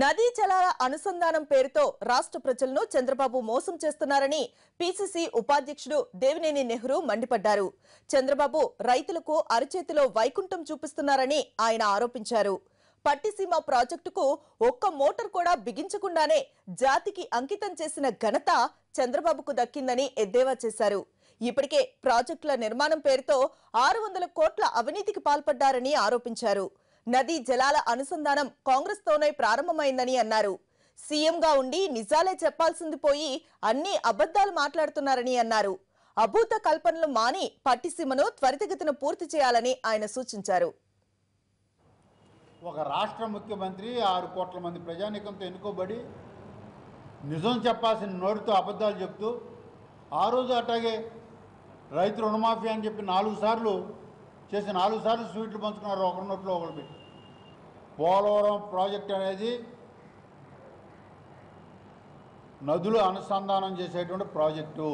నదీ జలాల అనుసంధానం పేరుతో రాష్ట్ర ప్రజలను చంద్రబాబు మోసం చేస్తున్నారని పీసీసీ ఉపాధ్యక్షుడు దేవినేని నెహ్రూ మండిపడ్డారు చంద్రబాబు రైతులకు అరచేతిలో వైకుంఠం చూపిస్తున్నారని ఆయన ఆరోపించారు పట్టిసీమ ప్రాజెక్టుకు ఒక్క మోటార్ కూడా బిగించకుండానే జాతికి అంకితం చేసిన ఘనత చంద్రబాబుకు దక్కిందని ఎద్దేవా చేశారు ఇప్పటికే ప్రాజెక్టుల నిర్మాణం పేరుతో ఆరు వందల కోట్ల అవినీతికి పాల్పడ్డారని ఆరోపించారు నదీ జలాల అనుసంధానం కాంగ్రెస్తోనే ప్రారంభమైందని అన్నారు సీఎంగా ఉండి నిజాలే చెప్పాల్సింది పోయి అన్ని అబద్ధాలు మాట్లాడుతున్నారని అన్నారు అభూత కల్పనలు మాని పట్టిసీమను త్వరితగతిన పూర్తి చేయాలని ఆయన సూచించారు ఒక రాష్ట్ర ముఖ్యమంత్రి ఆరు కోట్ల మంది ప్రజానీకంతో ఎన్నుకోబడి నిజం చెప్పాల్సిన నోటితో అబద్ధాలు చెప్తూ ఆ రోజు అట్లాగే రైతు రుణమాఫీ అని చెప్పి నాలుగు సార్లు చేసి నాలుగు సార్లు స్వీట్లు పంచుకున్నారు ఒకరి నోట్లో ఒకరు పెట్టి పోలవరం ప్రాజెక్ట్ అనేది నదులు అనుసంధానం చేసేటువంటి ప్రాజెక్టు